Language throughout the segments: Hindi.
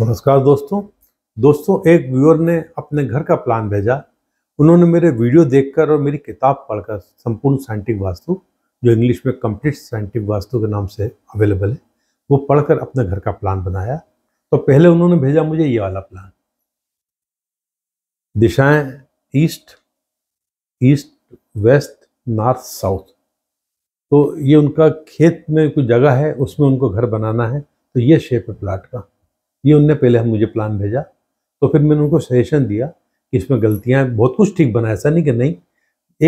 नमस्कार दोस्तों दोस्तों एक व्यूअर ने अपने घर का प्लान भेजा उन्होंने मेरे वीडियो देखकर और मेरी किताब पढ़कर संपूर्ण साइंटिफिक वास्तु जो इंग्लिश में कंप्लीट साइंटिफिक वास्तु के नाम से अवेलेबल है वो पढ़कर अपने घर का प्लान बनाया तो पहले उन्होंने भेजा मुझे ये वाला प्लान दिशाएं east east west north south तो ये उनका खेत में कोई जगह है उसमें उनको घर बनाना है तो ये शेप है प्लाट का ये उनने पहले हम मुझे प्लान भेजा तो फिर मैंने उनको सजेशन दिया कि इसमें गलतियाँ बहुत कुछ ठीक बना ऐसा नहीं कि नहीं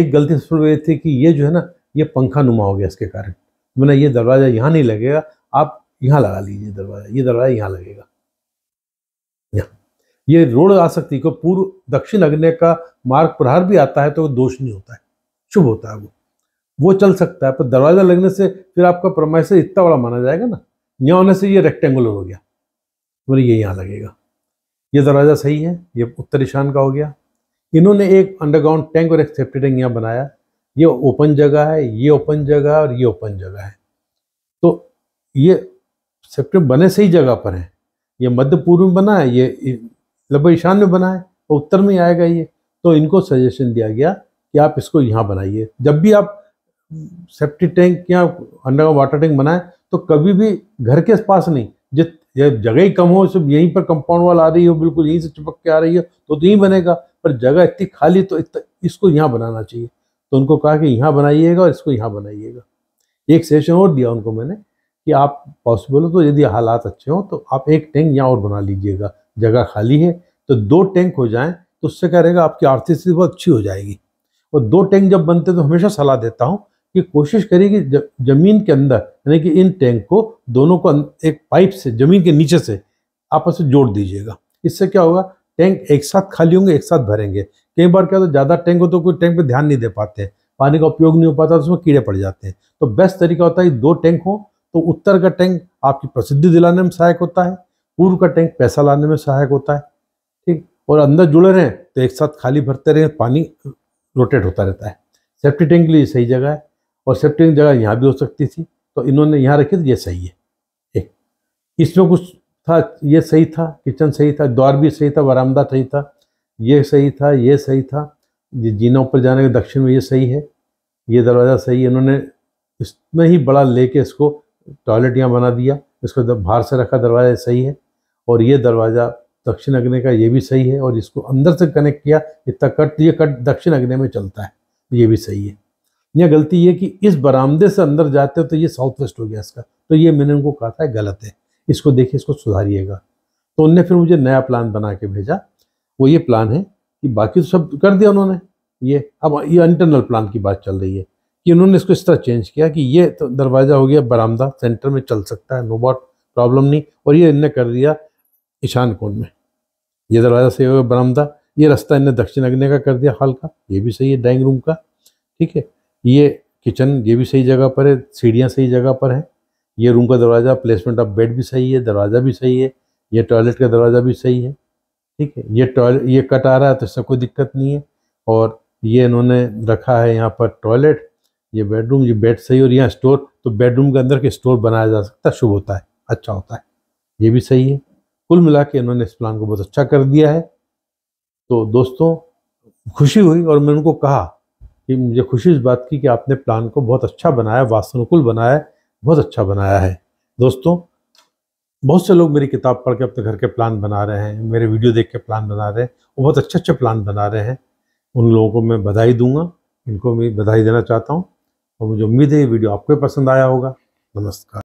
एक गलती ये थी कि ये जो है ना ये पंखा नुमा हो गया इसके कारण मैंने ये दरवाज़ा यहाँ नहीं लगेगा आप यहाँ लगा लीजिए दरवाज़ा ये दरवाज़ा यहाँ लगेगा यहाँ ये रोड आ सकती को पूर्व दक्षिण अग्नि का मार्ग प्रहार भी आता है तो दोष नहीं होता है शुभ होता है वो वो चल सकता है पर दरवाज़ा लगने से फिर आपका प्रमाइस इतना बड़ा माना जाएगा ना यहाँ होने से ये रेक्टेंगुलर हो गया बोले ये यहाँ लगेगा ये दरवाज़ा सही है ये उत्तर ईशान का हो गया इन्होंने एक अंडरग्राउंड टैंक और एक्सेप्टेड टैंक यहाँ बनाया ये ओपन जगह है ये ओपन जगह और ये ओपन जगह है तो ये सेप्टेड बने सही जगह पर है ये मध्य पूर्व में बना है ये लब ईशान में बना है और उत्तर में आएगा ये तो इनको सजेशन दिया गया कि आप इसको यहाँ बनाइए जब भी आप सेप्टिक टैंक या अंडरग्राउंड वाटर टैंक बनाएं तो कभी भी घर के पास नहीं जित जब जगह ही कम हो सिर्फ यहीं पर कंपाउंड वाल आ रही हो बिल्कुल यहीं से चिपक के आ रही हो तो, तो यहीं बनेगा पर जगह इतनी खाली तो इतना इसको यहाँ बनाना चाहिए तो उनको कहा कि यहाँ बनाइएगा और इसको यहाँ बनाइएगा एक सेशन और दिया उनको मैंने कि आप पॉसिबल हो तो यदि हालात अच्छे हों तो आप एक टैंक यहाँ और बना लीजिएगा जगह खाली है तो दो टैंक हो जाएँ तो उससे क्या रहेगा आपकी आर्थिक स्थिति बहुत अच्छी हो जाएगी और दो टैंक जब बनते तो हमेशा सलाह देता हूँ कि कोशिश करें कि जमीन के अंदर यानी कि इन टैंक को दोनों को अं, एक पाइप से जमीन के नीचे से आपस में जोड़ दीजिएगा इससे क्या होगा टैंक एक साथ खाली होंगे एक साथ भरेंगे कई बार क्या होता है ज़्यादा टैंक हो तो कोई टैंक पर ध्यान नहीं दे पाते हैं पानी का उपयोग नहीं हो पाता तो उसमें कीड़े पड़ जाते हैं तो बेस्ट तरीका होता है दो टैंक हो तो उत्तर का टैंक आपकी प्रसिद्धि दिलाने में सहायक होता है पूर्व का टैंक पैसा लाने में सहायक होता है ठीक और अंदर जुड़े रहें तो एक साथ खाली भरते रहें पानी रोटेट होता रहता है सेफ्टी टैंक के लिए सही जगह है और सेफ्टी की जगह यहाँ भी हो सकती थी तो इन्होंने यहाँ रखी तो ये सही है एक इसमें कुछ था ये सही था किचन सही था द्वार भी सही था बरामदा सही था ये सही था ये सही था ये जीना ऊपर जाने के दक्षिण में ये सही है ये दरवाज़ा सही है इन्होंने इतना ही बड़ा लेके इसको टॉयलेट यहाँ बना दिया इसको बाहर से रखा दरवाज़ा सही है और ये दरवाज़ा दक्षिण अग्नि का ये भी सही है और इसको अंदर से कनेक्ट किया इतना कट ये कट दक्षिण अग्नि में चलता है ये भी सही है यह गलती ये कि इस बरामदे से अंदर जाते हो तो ये साउथ वेस्ट हो गया इसका तो ये मैंने उनको कहा था गलत है इसको देखिए इसको सुधारिएगा तो उनने फिर मुझे नया प्लान बना के भेजा वो ये प्लान है कि बाकी तो सब कर दिया उन्होंने ये अब ये इंटरनल प्लान की बात चल रही है कि उन्होंने इसको इस तरह चेंज किया कि ये तो दरवाज़ा हो गया बरामदा सेंटर में चल सकता है बॉट प्रॉब्लम नहीं और ये इनने कर दिया ईशान कोण में ये दरवाज़ा सही हो गया बरामदा ये रास्ता इनने दक्षिण अग्नि का कर दिया हाल का ये भी सही है डाइनिंग रूम का ठीक है ये किचन ये भी सही जगह पर है सीढ़ियाँ सही जगह पर है ये रूम का दरवाज़ा प्लेसमेंट ऑफ बेड भी सही है दरवाज़ा भी सही है ये टॉयलेट का दरवाज़ा भी सही है ठीक है ये टॉयलेट ये कट आ रहा है तो इससे कोई दिक्कत नहीं है और ये इन्होंने रखा है यहाँ पर टॉयलेट ये बेडरूम ये बेड सही और यहाँ स्टोर तो बेडरूम के अंदर के स्टोर बनाया जा सकता शुभ होता है अच्छा होता है ये भी सही है कुल मिला के इन्होंने इस प्लान को बहुत अच्छा कर दिया है तो दोस्तों खुशी हुई और मैं उनको कहा कि मुझे खुशी इस बात की कि आपने प्लान को बहुत अच्छा बनाया वास्तुकुल बनाया बहुत अच्छा बनाया है दोस्तों बहुत से लोग मेरी किताब पढ़ के अपने घर के प्लान बना रहे हैं मेरे वीडियो देख के प्लान बना रहे हैं वो बहुत अच्छे अच्छे प्लान बना रहे हैं उन लोगों को मैं बधाई दूंगा इनको मैं बधाई देना चाहता हूँ और मुझे उम्मीद है ये वीडियो आपको पसंद आया होगा नमस्कार